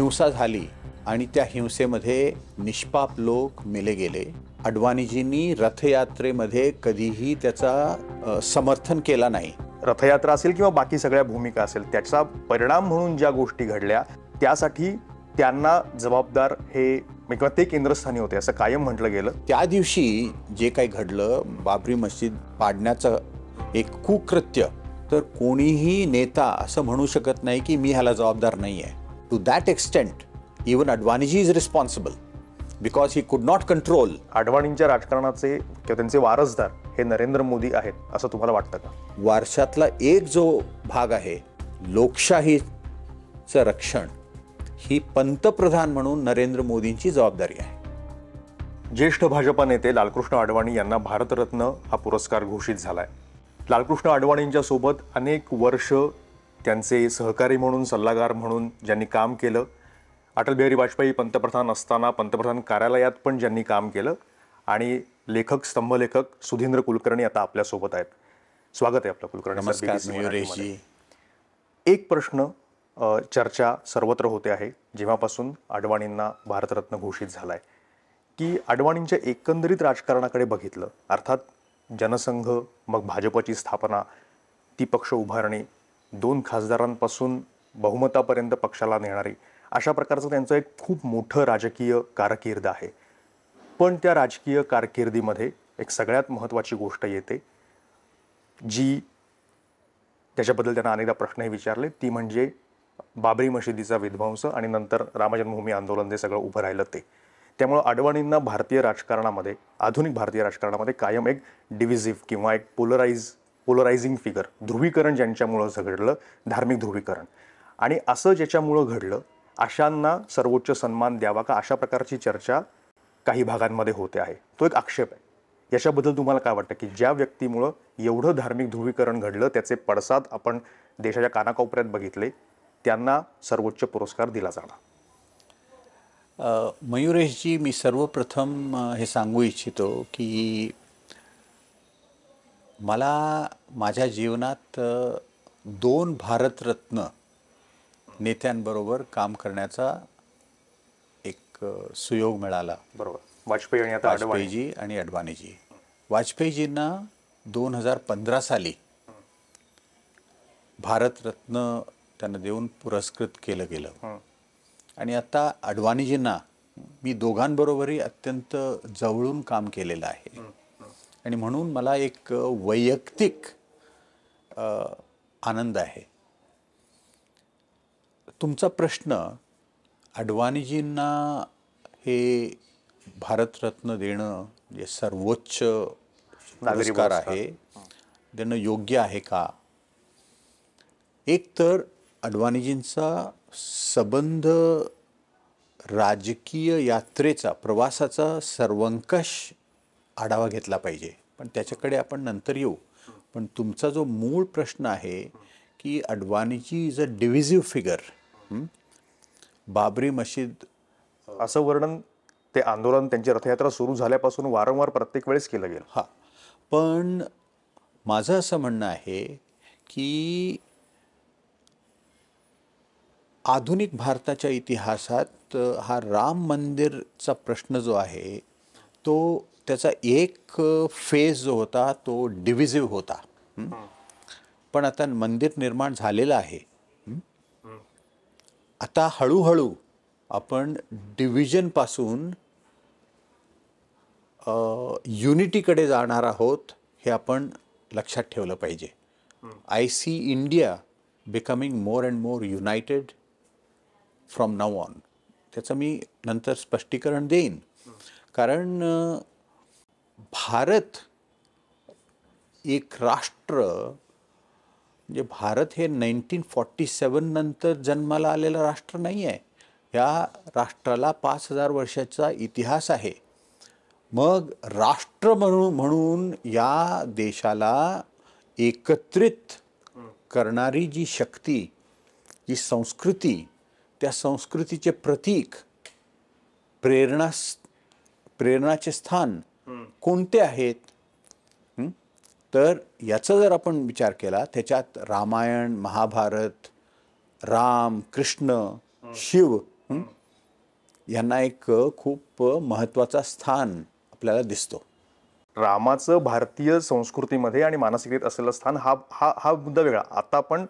हिंसा झाली आणि त्या हिंसेमध्ये निष्पाप लोक मिले गेले अडवाणीजींनी रथयात्रेमध्ये कधीही त्याचा समर्थन केला नाही रथयात्रा असेल किंवा बाकी सगळ्या भूमिका असेल त्याचा परिणाम म्हणून ज्या गोष्टी घडल्या त्यासाठी त्यांना जबाबदार हे किंवा ते केंद्रस्थानी होते असं कायम म्हटलं गेलं त्या दिवशी जे काही घडलं बाबरी मस्जिद पाडण्याचं एक कुकृत्य तर कोणीही नेता असं म्हणू शकत नाही की मी ह्याला जबाबदार नाही आहे To that extent, even Advaniji is responsible because he could not control. अडवाणींच्या राजकारणाचे किंवा त्यांचे वारसदार हे नरेंद्र मोदी आहेत असं तुम्हाला वाटतं का वारशातला एक जो भाग आहे लोकशाहीचं रक्षण ही पंतप्रधान म्हणून नरेंद्र मोदींची जबाबदारी आहे ज्येष्ठ भाजपा नेते लालकृष्ण अडवाणी यांना भारतरत्न हा पुरस्कार घोषित झाला आहे लालकृष्ण अडवाणींच्या सोबत अनेक वर्ष त्यांचे सहकारी म्हणून सल्लागार म्हणून ज्यांनी काम केलं अटल बिहारी वाजपेयी पंतप्रधान असताना पंतप्रधान कार्यालयात पण ज्यांनी काम केलं आणि लेखक स्तंभलेखक सुधींद्र कुलकर्णी आता आपल्यासोबत आहेत स्वागत आहे आपलं कुलकर्णी एक प्रश्न चर्चा सर्वत्र होते आहे जेव्हापासून अडवाणींना भारतरत्न घोषित झाला आहे की अडवाणींच्या एकंदरीत राजकारणाकडे बघितलं अर्थात जनसंघ मग भाजपची स्थापना ती पक्ष उभारणी दोन खासदारांपासून बहुमतापर्यंत पक्षाला नेणारी अशा प्रकारचं त्यांचं एक खूप मोठं राजकीय कारकीर्द आहे पण त्या राजकीय कारकिर्दीमध्ये एक सगळ्यात महत्त्वाची गोष्ट येते जी त्याच्याबद्दल त्यांना अनेकदा प्रश्नही विचारले ती म्हणजे बाबरी मशिदीचा विध्वंस आणि नंतर रामजन्मभूमी आंदोलन जे सगळं उभं राहिलं ते त्यामुळं अडवाणींना भारतीय राजकारणामध्ये आधुनिक भारतीय राजकारणामध्ये कायम एक डिव्हिजिव्ह किंवा एक पोलराईज पोलरायझिंग फिगर ध्रुवीकरण ज्यांच्यामुळं घडलं धार्मिक ध्रुवीकरण आणि असं ज्याच्यामुळं घडलं अशांना सर्वोच्च सन्मान द्यावा का अशा प्रकारची चर्चा काही भागांमध्ये होते आहे तो एक आक्षेप आहे याच्याबद्दल तुम्हाला काय वाटतं की ज्या व्यक्तीमुळं एवढं धार्मिक ध्रुवीकरण घडलं त्याचे पडसाद आपण देशाच्या कानाकोपऱ्यात बघितले त्यांना सर्वोच्च पुरस्कार दिला जाणार मयुरेशजी मी सर्वप्रथम हे सांगू इच्छितो की मला माझ्या जीवनात दोन भारतरत्न नेत्यांबरोबर काम करण्याचा एक सुयोग मिळाला बरोबर वाजपेयी आणि आता वाजपेयीजी आणि अडवाणीजी वाजपेयीजींना दोन हजार पंधरा साली भारतरत्न त्यांना देऊन पुरस्कृत केलं गेलं आणि आता अडवाणीजींना मी दोघांबरोबरही अत्यंत जवळून काम केलेलं आहे आणि म्हणून मला एक वैयक्तिक आनंद आहे तुमचा प्रश्न अडवाणीजींना हे भारतरत्न देणं जे सर्वोच्च पुरस्कार आहे देणं योग्य आहे का एक तर अडवाणीजींचा संबंध राजकीय यात्रेचा प्रवासाचा सर्वंकष आढावा घेतला पाहिजे पण त्याच्याकडे आपण नंतर येऊ पण तुमचा जो मूळ प्रश्न आहे की अडवाणीची is a divisive figure Babri मशीद असं वर्णन ते आंदोलन त्यांची रथयात्रा सुरू झाल्यापासून वारंवार प्रत्येक वेळेस केलं गेलं हां पण माझं असं म्हणणं आहे की आधुनिक भारताच्या इतिहासात हा राम मंदिरचा प्रश्न जो आहे तो त्याचा एक फेज जो होता तो डिव्हिजिव्ह होता पण आता मंदिर निर्माण झालेलं आहे आता हळूहळू आपण डिव्हिजनपासून युनिटीकडे जाणार आहोत हे आपण लक्षात ठेवलं पाहिजे I see India becoming more and more united from now on त्याचं मी नंतर स्पष्टीकरण देईन कारण भारत एक राष्ट्र म्हणजे भारत हे नाईन्टीन फॉर्टी सेवन नंतर जन्माला आलेलं राष्ट्र नाही आहे या राष्ट्राला पाच हजार वर्षाचा इतिहास आहे मग राष्ट्र म्हणून म्हणून या देशाला एकत्रित करणारी जी शक्ती जी संस्कृती त्या संस्कृतीचे प्रतीक प्रेरणा प्रेरणाचे स्थान कोणते आहेत तर याचा जर आपण विचार केला त्याच्यात रामायण महाभारत राम कृष्ण शिव यांना एक खूप महत्वाचा स्थान आपल्याला दिसतो रामाचं भारतीय संस्कृतीमध्ये आणि मानसिकतेत असलेलं स्थान हा हा हा मुद्दा वेगळा आता आपण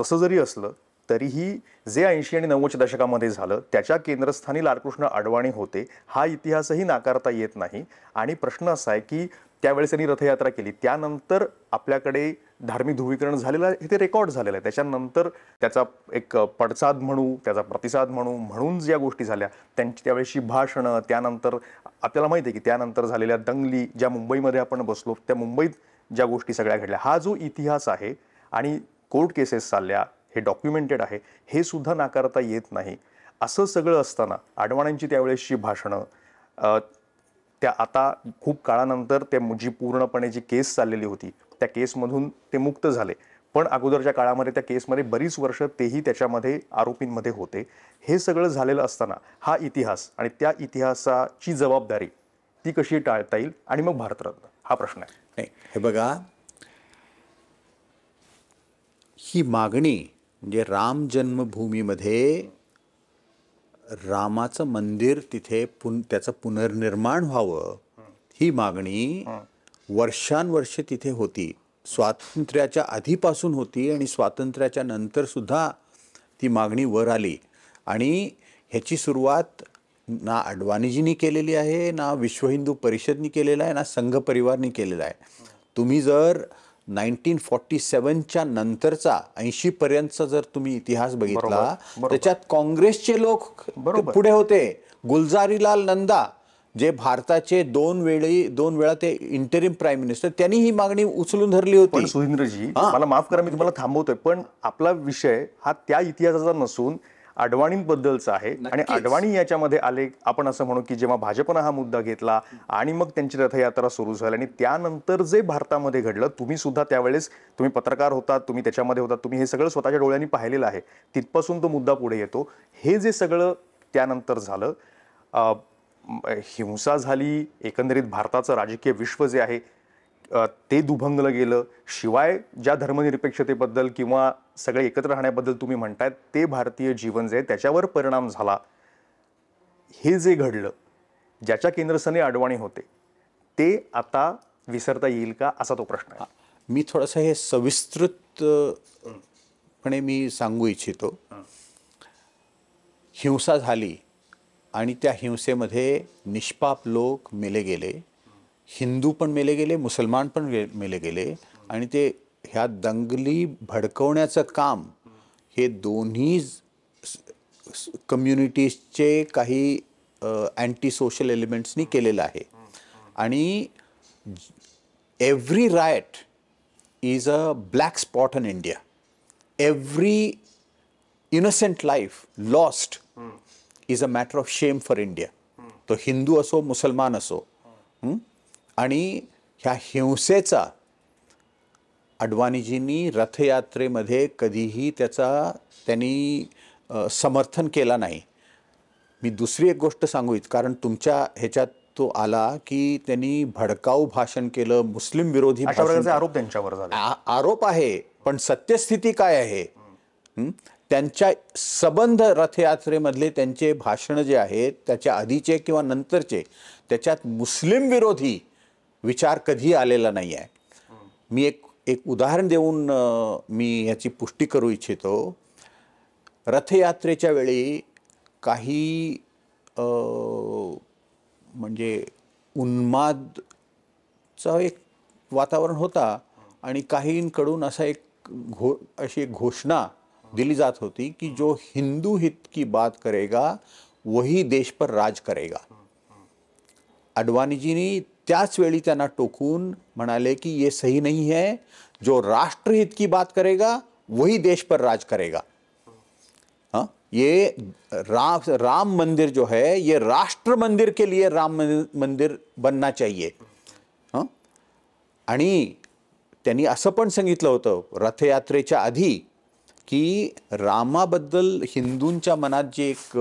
तसं जरी असलं तरीही जे ऐंशी आणि नव्वदच्या दशकामध्ये झालं त्याच्या केंद्रस्थानी लालकृष्ण अडवाणी होते हा इतिहासही नाकारता येत नाही आणि प्रश्न असा आहे की त्यावेळेस त्यांनी रथयात्रा केली त्यानंतर आपल्याकडे धार्मिक ध्रुवीकरण झालेलं आहे ते रेकॉर्ड झालेलं आहे त्याच्यानंतर त्याचा एक पडसाद म्हणू त्याचा प्रतिसाद म्हणू म्हणून ज्या गोष्टी झाल्या त्यांची त्यावेळेची भाषणं त्यानंतर आपल्याला माहिती आहे की त्यानंतर झालेल्या दंगली ज्या मुंबईमध्ये आपण बसलो त्या मुंबईत ज्या गोष्टी सगळ्या घडल्या हा जो इतिहास आहे आणि कोर्ट केसेस चालल्या हे डॉक्युमेंटेड आहे हे सुद्धा नाकारता येत नाही असं सगळं असताना आडवाणींची त्यावेळेसची भाषणं त्या आता खूप काळानंतर त्या जी पूर्णपणे जी केस चाललेली होती त्या केसमधून ते मुक्त झाले पण अगोदरच्या काळामध्ये त्या केसमध्ये बरीच वर्ष तेही त्याच्यामध्ये आरोपींमध्ये होते हे सगळं झालेलं असताना हा इतिहास आणि त्या इतिहासाची जबाबदारी ती कशी टाळता येईल आणि मग भारतरत्न हा प्रश्न आहे नाही हे बघा ही मागणी म्हणजे राम जन्मभूमीमध्ये रामाचं मंदिर तिथे पुन त्याचं पुनर्निर्माण व्हावं ही मागणी वर्षानुवर्षे तिथे होती स्वातंत्र्याच्या आधीपासून होती आणि स्वातंत्र्याच्या नंतरसुद्धा ती मागणी वर आली आणि ह्याची सुरुवात ना अडवाणीजींनी केलेली आहे ना विश्व हिंदू परिषदनी केलेला आहे ना संघ परिवारनी केलेला आहे तुम्ही जर नाईन्टीन फॉर्टी सेवनच्या नंतरचा पर्यंतचा जर तुम्ही इतिहास बघितला त्याच्यात काँग्रेसचे लोक पुढे होते गुलजारीलाल नंदा जे भारताचे दोन वेळी दोन वेळा ते इंटरिम प्राईम मिनिस्टर त्यांनी ही मागणी उचलून धरली होती सुहिंद्रजी मला माफ करा मी तुम्हाला थांबवतोय पण आपला विषय हा त्या इतिहासाचा नसून अडवाणींबद्दलचं आहे आणि अडवाणी याच्यामध्ये आले आपण असं म्हणू की जेव्हा भाजपनं हा मुद्दा घेतला आणि मग त्यांची रथयात्रा सुरू झाली आणि त्यानंतर जे भारतामध्ये घडलं तुम्ही सुद्धा त्यावेळेस तुम्ही पत्रकार होता तुम्ही त्याच्यामध्ये होता तुम्ही हे सगळं स्वतःच्या डोळ्यांनी पाहिलेलं आहे तिथपासून तो मुद्दा पुढे येतो हे जे सगळं त्यानंतर झालं हिंसा झाली एकंदरीत भारताचं राजकीय विश्व जे आहे ते दुभंगलं गेलं शिवाय ज्या धर्मनिरपेक्षतेबद्दल किंवा सगळे एकत्र राहण्याबद्दल तुम्ही म्हणतायत ते भारतीय जीवन जे त्याच्यावर परिणाम झाला हे जे घडलं ज्याच्या केंद्रस्थानी अडवाणी होते ते आता विसरता येईल का असा तो प्रश्न आहे मी थोडंसं हे सविस्तृतपणे मी सांगू इच्छितो हिंसा झाली आणि त्या हिंसेमध्ये निष्पाप लोक मेले गेले हिंदू पण मेले गेले मुसलमान पण मेले गेले आणि ते ह्या दंगली भडकवण्याचं काम हे दोन्ही कम्युनिटीजचे काही अँटी सोशल एलिमेंट्सनी केलेलं आहे आणि every riot is a black spot in India every innocent life lost is a matter of shame for India तो हिंदू असो मुसलमान असो आणि ह्या हिंसेचा अडवाणीजींनी रथयात्रेमध्ये कधीही त्याचा त्यांनी समर्थन केला नाही मी दुसरी एक गोष्ट सांगू इच्छित कारण तुमच्या ह्याच्यात तो आला की त्यांनी भडकाऊ भाषण केलं मुस्लिम विरोधी आरोप त्यांच्यावर झाला आरोप आहे पण सत्यस्थिती काय आहे त्यांच्या सबंध रथयात्रेमधले त्यांचे भाषणं जे आहेत त्याच्या आधीचे किंवा नंतरचे त्याच्यात मुस्लिम विरोधी विचार कधी आलेला नाही आहे मी एक एक उदाहरण देऊन मी याची पुष्टी करू इच्छितो रथयात्रेच्या वेळी काही म्हणजे उन्मादचं एक वातावरण होता आणि काहींकडून असा एक घो अशी एक घोषणा दिली जात होती की जो हिंदू हित की बात करेगा वही देश पर राज करेगा अडवाणीजींनी त्याच वेळी त्यांना टोकून म्हणाले की हे सही नाही है जो राष्ट्रहित की बात करेगा वही देश पर राज करेगा हा ये रा, राम मंदिर जो है ये राष्ट्र मंदिर के लिए राम मंदिर बनना चाहिए आणि त्यांनी असं पण सांगितलं होतं रथयात्रेच्या आधी की रामाबद्दल हिंदूंच्या मनात जी एक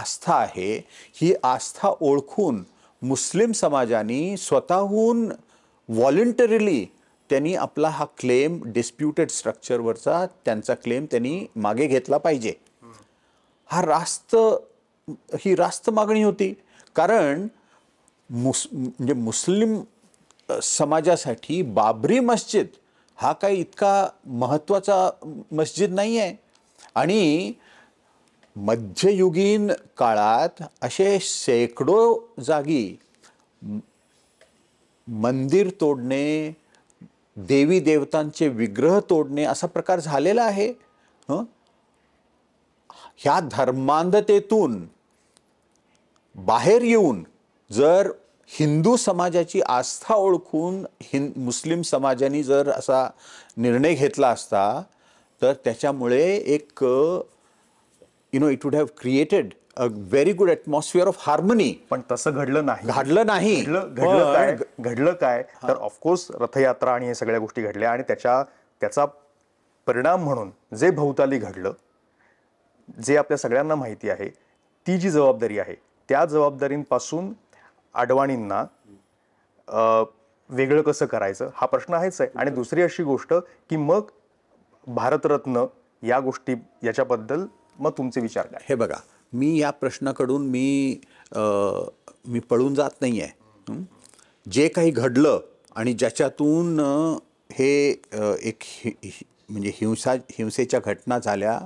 आस्था आहे ही आस्था ओळखून मुस्लिम समाजाने स्वतःहून व्हॉलंटरीली त्यांनी आपला हा क्लेम डिस्प्युटेड स्ट्रक्चरवरचा त्यांचा क्लेम त्यांनी मागे घेतला पाहिजे हा रास्त ही रास्त मागणी होती कारण मुस म्हणजे मुस्लिम समाजासाठी बाबरी मस्जिद हा काही इतका महत्त्वाचा मस्जिद नाही आहे आणि मध्ययुगीन काळात असे शेकडो जागी मंदिर तोडणे देवी देवतांचे विग्रह तोडणे असा प्रकार झालेला आहे ह्या धर्मांधतेतून बाहेर येऊन जर हिंदू समाजाची आस्था ओळखून हिं मुस्लिम समाजाने जर असा निर्णय घेतला असता तर त्याच्यामुळे एक you know it would have created a very good atmosphere of harmony पण तसं घडलं नाही घडलं नाही घडलं काय घडलं काय तर ऑफकोर्स रथयात्रा आणि हे सगळ्या गोष्टी घडल्या आणि त्याच्या त्याचा परिणाम म्हणून जे भोवताली घडलं जे आपल्या सगळ्यांना माहिती आहे ती जी जबाबदारी आहे त्या जबाबदारींपासून आडवाणींना वेगळं कसं करायचं हा प्रश्न आहेच आहे आणि दुसरी अशी गोष्ट की मग भारतरत्न या गोष्टी याच्याबद्दल मग तुमचे विचार काय हे बघा मी या प्रश्नाकडून मी मी पळून जात नाही आहे जे काही घडलं आणि ज्याच्यातून हे एक म्हणजे हिंसा हिंसेच्या घटना झाल्या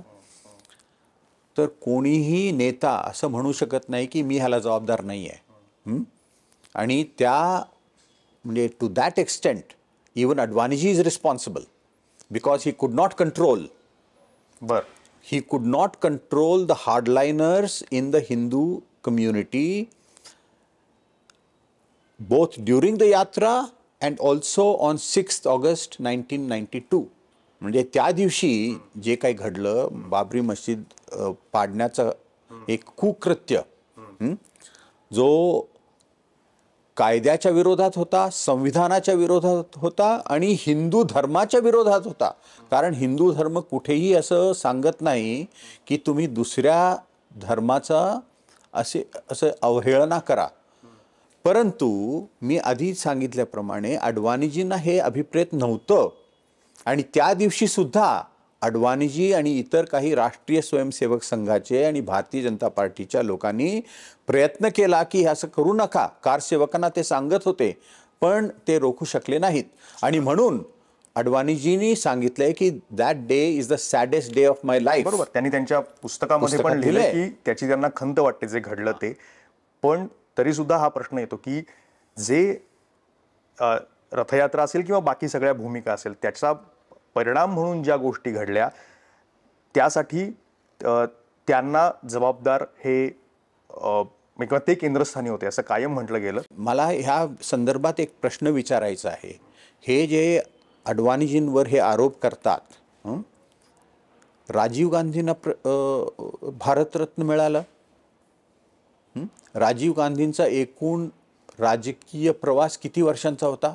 तर कोणीही नेता असं म्हणू शकत नाही की मी ह्याला जबाबदार नाही आहे आणि त्या म्हणजे to that extent even Advaniji is responsible because he could not control बरं he could not control the hardliners in the Hindu community both during the yatra and also on 6th August 1992. म्हणजे त्या दिवशी जे काही घडलं बाबरी मस्जिद पाडण्याचं एक कुकृत्य जो कायद्याच्या विरोधात होता संविधानाच्या विरोधात होता आणि हिंदू धर्माच्या विरोधात होता कारण हिंदू धर्म कुठेही असं सांगत नाही की तुम्ही दुसऱ्या धर्माचा असे असं अवहेळना करा परंतु मी आधी सांगितल्याप्रमाणे अडवाणीजींना हे अभिप्रेत नव्हतं आणि त्या दिवशीसुद्धा अडवाणीजी आणि इतर काही राष्ट्रीय स्वयंसेवक संघाचे आणि भारतीय जनता पार्टीच्या लोकांनी प्रयत्न केला की असं करू नका कारसेवकांना ते सांगत होते पण ते रोखू शकले नाहीत आणि म्हणून अडवाणीजींनी सांगितलंय की that day is the saddest day of my life बरोबर त्यांनी त्यांच्या पुस्तकामध्ये पण लिहिलंय की त्याची त्यांना खंत वाटते जे घडलं ते पण तरी सुद्धा हा प्रश्न येतो की जे रथयात्रा असेल किंवा बाकी सगळ्या भूमिका असेल त्याचा परिणाम म्हणून ज्या गोष्टी घडल्या त्यासाठी त्यांना जबाबदार हे किंवा ते केंद्रस्थानी होते असं कायम म्हटलं गेलं मला ह्या संदर्भात एक प्रश्न विचारायचा आहे हे जे अडवाणीजींवर हे आरोप करतात राजीव गांधींना प्र भारतरत्न मिळालं राजीव गांधींचा एकूण राजकीय प्रवास किती वर्षांचा होता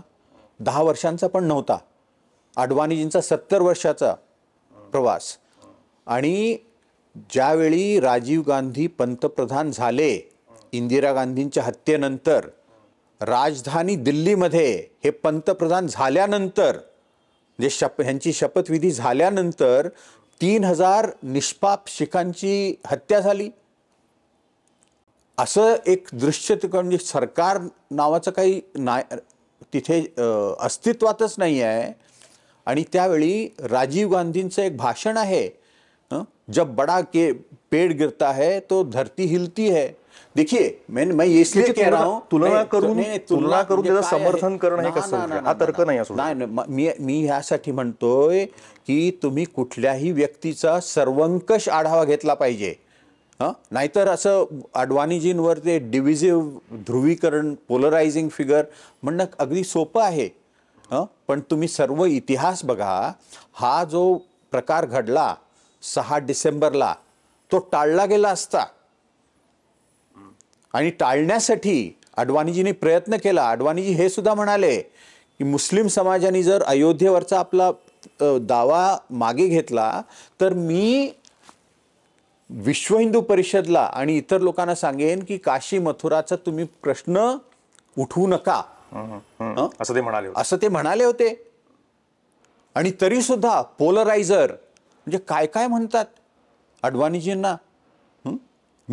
दहा वर्षांचा पण नव्हता अडवाणीजींचा सत्तर वर्षाचा प्रवास आणि ज्यावेळी राजीव गांधी पंतप्रधान झाले इंदिरा गांधींच्या हत्येनंतर राजधानी दिल्लीमध्ये हे पंतप्रधान झाल्यानंतर जे म्हणजे शप ह्यांची शपथविधी झाल्यानंतर तीन हजार निष्पाप शिखांची हत्या झाली असं एक दृश्य म्हणजे सरकार नावाचं काही ना तिथे अस्तित्वातच नाही आहे आणि त्यावेळी राजीव गांधींचं एक भाषण आहे जब बड़ा के पेड़ गिरता है तो धरती हिलती है देखिए मैं मैं इसलिए कह रहा हूं तुलना करून तुलना करून त्याचं समर्थन करणं हे कसं हा तर्क नाही असो नाही मी मी ह्यासाठी म्हणतोय की तुम्ही कुठल्याही व्यक्तीचा सर्वंकष आढावा घेतला पाहिजे नाहीतर असं अडवाणीजींवर ते डिव्हिजिव्ह ध्रुवीकरण पोलरायझिंग फिगर म्हणणं अगदी सोपं आहे पण तुम्ही सर्व इतिहास बघा हा जो प्रकार घडला सहा डिसेंबरला तो टाळला गेला असता आणि टाळण्यासाठी अडवाणीजीने प्रयत्न केला अडवाणीजी हे सुद्धा म्हणाले की मुस्लिम समाजाने जर अयोध्येवरचा आपला दावा मागे घेतला तर मी विश्व हिंदू परिषदला आणि इतर लोकांना सांगेन की काशी मथुराचा तुम्ही प्रश्न उठवू नका असं ते म्हणाले असं ते म्हणाले होते आणि तरी सुद्धा पोलरायझर म्हणजे काय काय म्हणतात अडवाणीजींना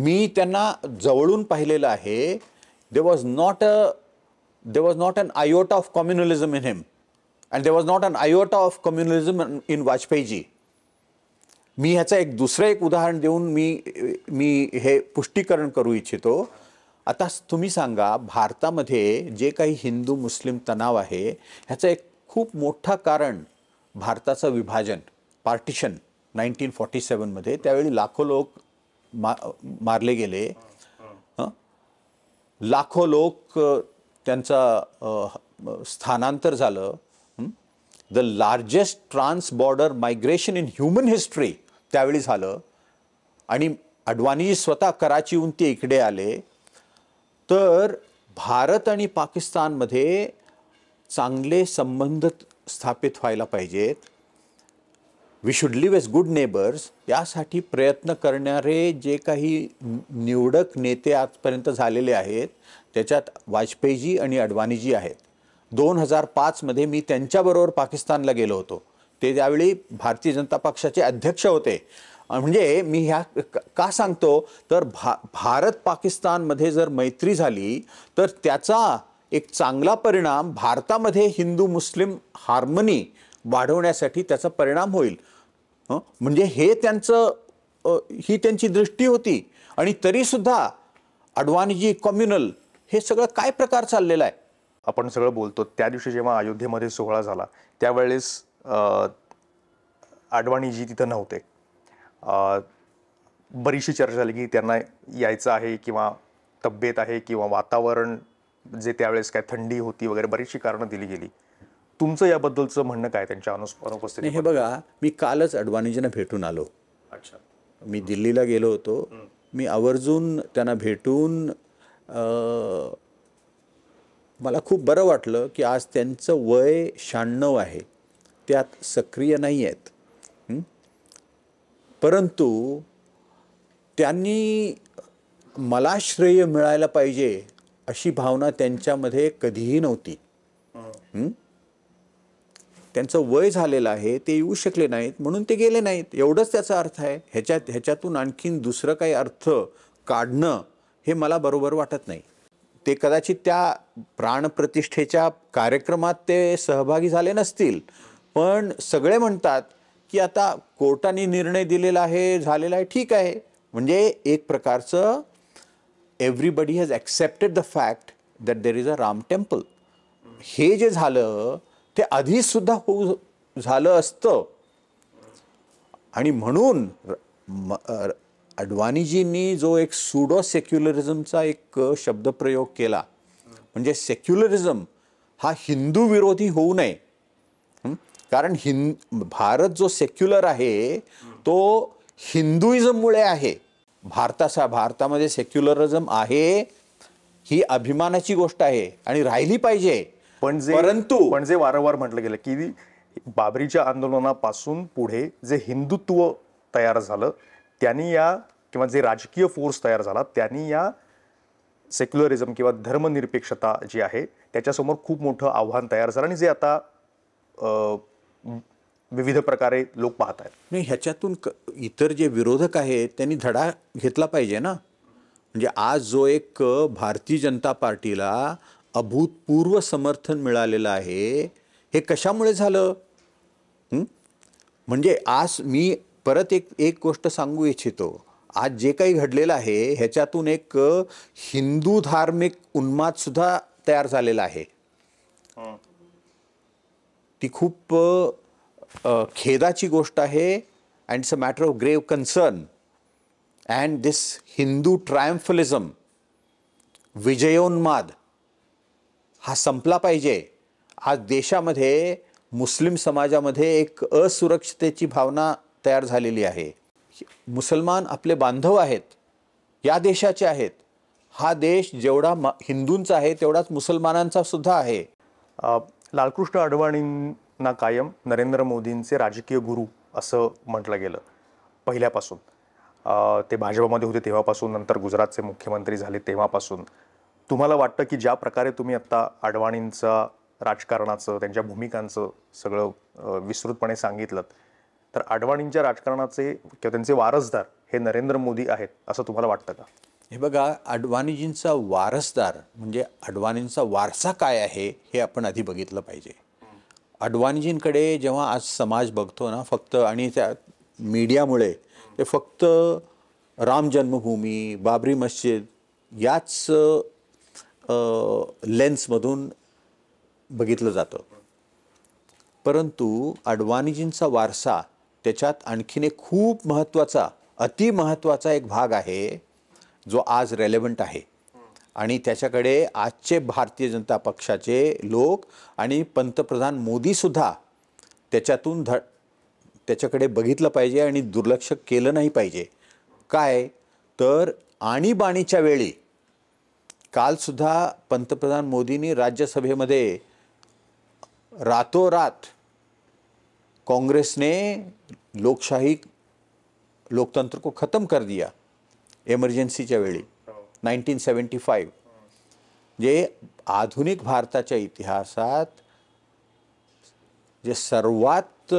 मी त्यांना जवळून पाहिलेलं आहे there was not a there was not an iota of communalism in him and there was not an iota of communalism in Vajpayeeji मी ह्याचं एक दुसरं एक उदाहरण देऊन मी मी हे पुष्टीकरण करू इच्छितो आता तुम्ही सांगा भारतामध्ये जे काही हिंदू मुस्लिम तणाव आहे ह्याचं एक खूप मोठं कारण भारताचं विभाजन पार्टिशन नाईन्टीन फॉर्टी सेवनमध्ये त्यावेळी लाखो लोक मा मारले गेले लाखो लोक त्यांचा स्थानांतर झालं the largest trans border migration in human history त्यावेळी झालं आणि अडवाणीजी स्वतः कराचीहून ते इकडे आले तर भारत आणि पाकिस्तानमध्ये चांगले संबंध स्थापित व्हायला पाहिजेत we should live as good neighbours यासाठी प्रयत्न करणारे जे काही निवडक नेते आजपर्यंत झालेले आहेत त्याच्यात वाजपेयीजी आणि अडवाणीजी आहेत दोन हजार पाचमध्ये मी त्यांच्याबरोबर पाकिस्तानला गेलो होतो ते त्यावेळी भारतीय जनता पक्षाचे अध्यक्ष होते म्हणजे मी ह्या का सांगतो तर भा भारत पाकिस्तानमध्ये जर मैत्री झाली तर त्याचा एक चांगला परिणाम भारतामध्ये हिंदू मुस्लिम हार्मनी वाढवण्यासाठी त्याचा परिणाम होईल म्हणजे हे त्यांचं ही त्यांची दृष्टी होती आणि तरीसुद्धा अडवाणीजी कम्युनल हे सगळं काय प्रकार चाललेला आहे आपण सगळं बोलतो त्या दिवशी जेव्हा अयोध्येमध्ये सोहळा झाला त्यावेळेस अडवाणीजी तिथं नव्हते बरीचशी चर्चा झाली की त्यांना यायचं आहे किंवा तब्येत आहे किंवा वातावरण जे त्यावेळेस काय थंडी होती वगैरे बरीचशी कारणं दिली गेली तुमचं याबद्दलचं म्हणणं काय त्यांच्या अनुस अनुपस्थिती हे बघा मी कालच अडवाणीजींना भेटून आलो अच्छा मी दिल्लीला गेलो होतो मी आवर्जून त्यांना भेटून मला खूप बरं वाटलं की आज त्यांचं वय शहाण्णव आहे त्यात सक्रिय नाही आहेत परंतु त्यांनी मला श्रेय मिळायला पाहिजे अशी भावना त्यांच्यामध्ये कधीही नव्हती त्यांचं वय झालेलं आहे ते येऊ शकले नाहीत म्हणून ते गेले नाहीत एवढंच त्याचा अर्थ आहे ह्याच्यात ह्याच्यातून आणखीन दुसरं काही अर्थ काढणं हे मला बरोबर वाटत नाही ते कदाचित त्या प्राणप्रतिष्ठेच्या कार्यक्रमात ते सहभागी झाले नसतील पण सगळे म्हणतात की आता कोर्टाने निर्णय दिलेला आहे झालेला आहे ठीक आहे म्हणजे एक प्रकारचं everybody has accepted the fact that there is a Ram temple हे जे झालं ते आधीसुद्धा होऊ झालं असतं आणि म्हणून अडवाणीजींनी जो एक सुडो सेक्युलरिझमचा एक शब्दप्रयोग केला म्हणजे सेक्युलरिझम हा हिंदू विरोधी होऊ नये कारण हिंद भारत जो सेक्युलर आहे तो हिंदुइझममुळे आहे भारताचा भारतामध्ये सेक्युलरिझम आहे ही अभिमानाची गोष्ट आहे आणि राहिली पाहिजे पण जे परंतु पण जे वारंवार म्हटलं गेलं की बाबरीच्या आंदोलनापासून पुढे जे हिंदुत्व तयार झालं त्यांनी या किंवा जे राजकीय फोर्स तयार झाला त्यांनी या सेक्युलरिझम किंवा धर्मनिरपेक्षता जी आहे त्याच्यासमोर खूप मोठं आव्हान तयार झालं आणि जे आता विविध प्रकारे लोक पाहत आहेत नाही ह्याच्यातून इतर जे विरोधक आहेत त्यांनी धडा घेतला पाहिजे ना म्हणजे आज जो एक भारतीय जनता पार्टीला अभूतपूर्व समर्थन मिळालेलं आहे हे कशामुळे झालं म्हणजे आज मी परत एक एक गोष्ट सांगू इच्छितो आज जे काही घडलेलं आहे ह्याच्यातून एक हिंदू धार्मिक उन्मादसुद्धा तयार झालेला आहे ती खूप खेदाची गोष्ट आहे and it's a matter of grave concern and this Hindu triumphalism विजयोन्माद हा संपला पाहिजे आज देशामध्ये मुस्लिम समाजामध्ये एक असुरक्षतेची भावना तयार झालेली आहे मुसलमान आपले बांधव आहेत या देशाचे आहेत हा देश जेवढा म हिंदूंचा आहे तेवढाच मुसलमानांचा सुद्धा आहे लालकृष्ण अडवाणींना कायम नरेंद्र मोदींचे राजकीय गुरु असं म्हटलं गेलं पहिल्यापासून ते भाजपमध्ये होते तेव्हापासून नंतर गुजरातचे मुख्यमंत्री झाले तेव्हापासून तुम्हाला वाटतं की ज्या प्रकारे तुम्ही आत्ता अडवाणींचा राजकारणाचं त्यांच्या भूमिकांचं सगळं विस्तृतपणे सांगितलं तर अडवाणींच्या राजकारणाचे किंवा त्यांचे वारसदार हे नरेंद्र मोदी आहेत असं तुम्हाला वाटतं का हे बघा अडवाणीजींचा वारसदार म्हणजे अडवाणींचा वारसा काय आहे हे आपण आधी बघितलं पाहिजे अडवाणीजींकडे जेव्हा आज समाज बघतो ना फक्त आणि त्या मीडियामुळे ते फक्त राम जन्मभूमी बाबरी मस्जिद याच लेन्समधून बघितलं जातं परंतु अडवाणीजींचा वारसा त्याच्यात आणखीन एक खूप महत्त्वाचा अतिमहत्त्वाचा एक भाग आहे जो आज रेलेवंट आहे आणि त्याच्याकडे आजचे भारतीय जनता पक्षाचे लोक आणि पंतप्रधान मोदीसुद्धा त्याच्यातून ध त्याच्याकडे बघितलं पाहिजे आणि दुर्लक्ष केलं नाही पाहिजे काय तर आणीबाणीच्या वेळी कालसुद्धा पंतप्रधान मोदींनी राज्यसभेमध्ये रातोरात काँग्रेसने लोकशाही लोकतंत्र को खतम कर दिया एमर्जन्सीच्या वेळी नाईन्टीन सेवन्टी फाईव्ह जे आधुनिक भारताच्या इतिहासात जे सर्वात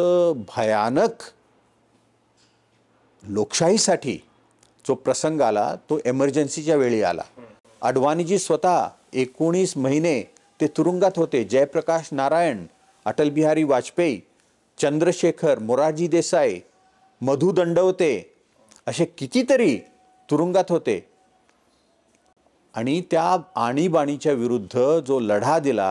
भयानक लोकशाहीसाठी जो प्रसंग आला तो एमर्जन्सीच्या वेळी आला अडवाणीजी स्वतः एकोणीस महिने ते तुरुंगात होते जयप्रकाश नारायण अटलबिहारी वाजपेयी चंद्रशेखर मोरारजी देसाई मधु दंडवते असे कितीतरी तुरुंगात होते आणि त्या आणीबाणीच्या विरुद्ध जो लढा दिला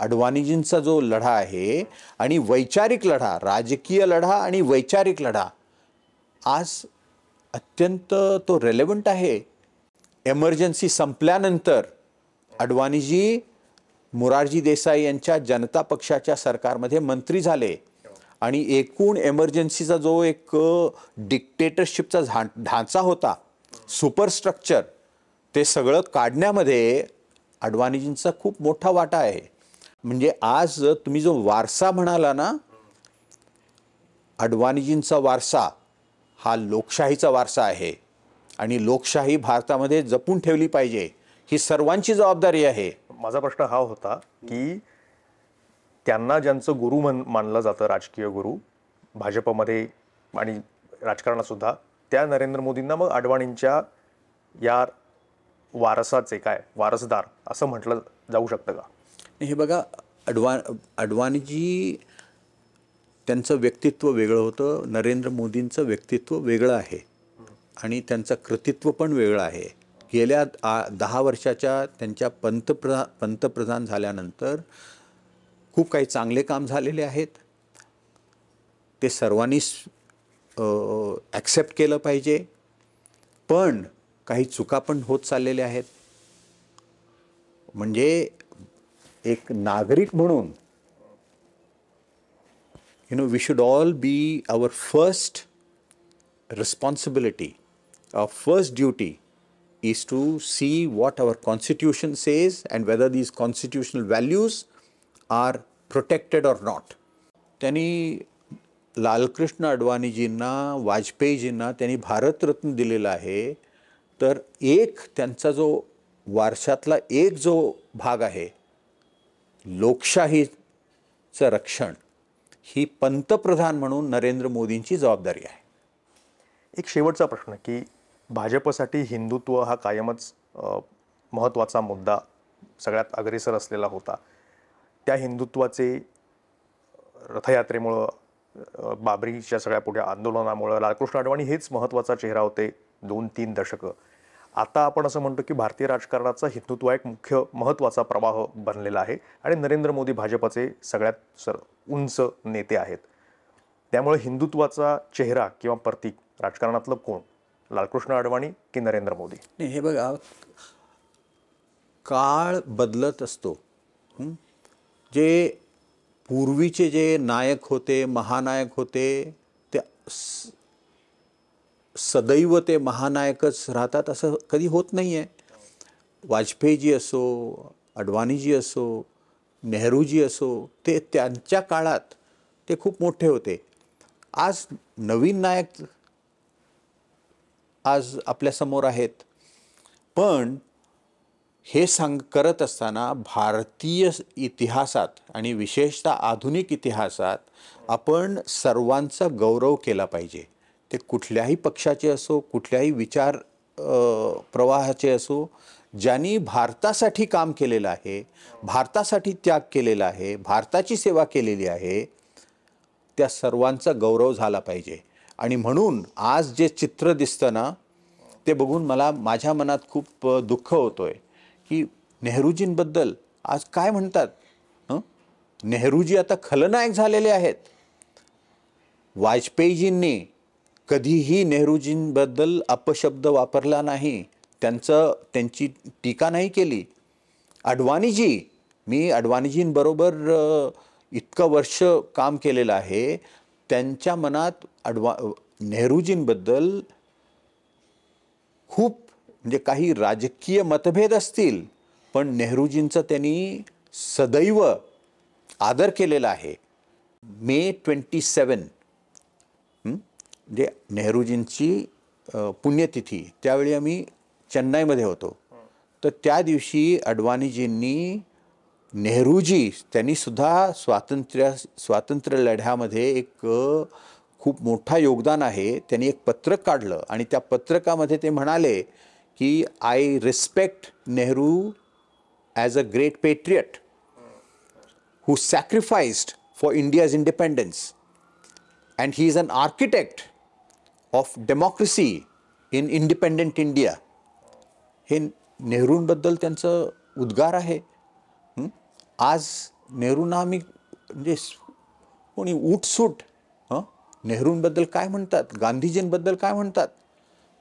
अडवाणीजींचा जो लढा आहे आणि वैचारिक लढा राजकीय लढा आणि वैचारिक लढा आज अत्यंत तो रेलेवंट आहे एमर्जन्सी संपल्यानंतर अडवाणीजी मोरारजी देसाई यांच्या जनता पक्षाच्या सरकारमध्ये मंत्री झाले आणि एकूण एमर्जन्सीचा जो एक डिक्टेटरशिपचा uh, झा ढांचा होता सुपरस्ट्रक्चर ते सगळं काढण्यामध्ये अडवाणीजींचा खूप मोठा वाटा आहे म्हणजे आज तुम्ही जो वारसा म्हणाला ना अडवाणीजींचा वारसा हा लोकशाहीचा वारसा आहे आणि लोकशाही भारतामध्ये जपून ठेवली पाहिजे ही सर्वांची जबाबदारी आहे माझा प्रश्न हा होता की त्यांना ज्यांचं गुरु म्हण मानलं जातं राजकीय गुरु भाजपमध्ये आणि राजकारणात सुद्धा त्या नरेंद्र मोदींना मग अडवाणींच्या या वारसाचे काय वारसदार असं म्हटलं जाऊ शकतं का हे बघा अडवा अडवाणीजी त्यांचं व्यक्तित्व वेगळं होतं नरेंद्र मोदींचं व्यक्तित्व वेगळं आहे आणि त्यांचं कृतित्व पण वेगळं आहे गेल्या आ दहा वर्षाच्या त्यांच्या पंतप्रधा पंतप्रधान झाल्यानंतर खूप काही चांगले काम झालेले आहेत ते सर्वांनी ॲक्सेप्ट केलं पाहिजे पण काही चुका पण होत चाललेल्या आहेत म्हणजे एक नागरिक म्हणून you know we should all be our first responsibility our first duty is to see what our constitution says and whether these constitutional values are protected or not त्यांनी लालकृष्ण अडवाणीजींना वाजपेयीजींना त्यांनी भारतरत्न दिलेलं आहे तर एक त्यांचा जो वारशातला एक जो भाग आहे लोकशाहीचं रक्षण ही पंतप्रधान म्हणून नरेंद्र मोदींची जबाबदारी आहे एक शेवटचा प्रश्न की भाजपसाठी हिंदुत्व हा कायमच महत्त्वाचा मुद्दा सगळ्यात अग्रेसर असलेला होता त्या हिंदुत्वाचे रथयात्रेमुळं बाबरीच्या सगळ्या पुढे आंदोलनामुळं लालकृष्ण अडवाणी हेच महत्त्वाचा चेहरा होते दोन तीन दशकं आता आपण असं म्हणतो की भारतीय राजकारणाचा हिंदुत्व एक मुख्य महत्त्वाचा प्रवाह बनलेला आहे आणि नरेंद्र मोदी भाजपाचे सगळ्यात सर उंच नेते आहेत त्यामुळे हिंदुत्वाचा चेहरा किंवा प्रतीक राजकारणातलं कोण लालकृष्ण अडवाणी की नरेंद्र मोदी हे बघा काळ बदलत असतो जे पूर्वीचे जे नायक होते महानायक होते ते सदैव ते महानायकच राहतात असं कधी होत नाही आहे वाजपेयीजी असो अडवाणीजी असो नेहरूजी असो ते त्यांच्या काळात ते खूप मोठे होते आज नवीन नायक आज आपल्यासमोर आहेत पण हे सांग करत असताना भारतीय इतिहासात आणि विशेषतः आधुनिक इतिहासात आपण सर्वांचा गौरव केला पाहिजे ते कुठल्याही पक्षाचे असो कुठल्याही विचार प्रवाहाचे असो ज्यांनी भारतासाठी काम केलेलं आहे भारतासाठी त्याग केलेला आहे भारताची सेवा केलेली आहे त्या सर्वांचा गौरव झाला पाहिजे आणि म्हणून आज जे चित्र दिसतं ना ते बघून मला माझ्या मनात खूप दुःख होतो आहे की नेहरूजींबद्दल आज काय म्हणतात नेहरूजी आता खलनायक झालेले आहेत वाजपेयीजींनी कधीही नेहरूजींबद्दल अपशब्द वापरला नाही त्यांचं त्यांची टीका नाही केली अडवाणीजी मी अडवाणीजींबरोबर इतकं वर्ष काम केलेलं आहे त्यांच्या मनात अडवा नेहरूजींबद्दल खूप म्हणजे काही राजकीय मतभेद असतील पण नेहरूजींचं त्यांनी सदैव आदर केलेला आहे मे ट्वेंटी सेवन म्हणजे नेहरूजींची पुण्यतिथी त्यावेळी आम्ही चेन्नईमध्ये होतो तर त्या दिवशी अडवाणीजींनी नेहरूजी त्यांनीसुद्धा स्वातंत्र्य स्वातंत्र्य लढ्यामध्ये एक खूप मोठा योगदान आहे त्यांनी एक पत्रक काढलं आणि त्या पत्रकामध्ये ते म्हणाले की I respect Nehru as a great patriot who sacrificed for India's independence and he is an architect of democracy in independent India हे नेहरूंबद्दल त्यांचं उद्गार आहे आज नेहरूंना आम्ही म्हणजे कोणी उठसूट नेहरूंबद्दल काय म्हणतात गांधीजींबद्दल काय म्हणतात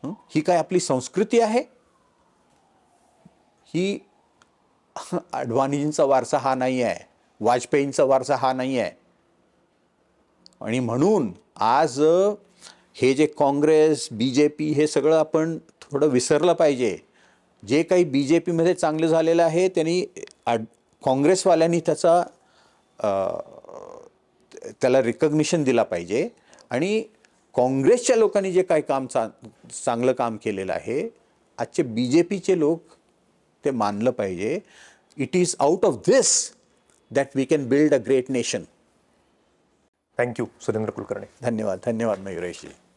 ही काय आपली संस्कृती आहे ही अडवाणीजींचा वारसा हा नाही आहे वाजपेयींचा वारसा हा नाही आहे आणि म्हणून आज हे जे काँग्रेस बी जे पी हे सगळं आपण थोडं विसरलं पाहिजे जे काही बी जे पीमध्ये चांगलं झालेलं आहे त्यांनी काँग्रेसवाल्यांनी त्याचा त्याला रिकग्निशन दिला पाहिजे आणि काँग्रेसच्या लोकांनी जे काही काम चा चांगलं काम केलेलं आहे आजचे बी जे पीचे लोक ते मानलं पाहिजे it is out of this that we can build a great nation thank you Surendra Kulkarni धन्यवाद धन्यवाद मयुरेशजी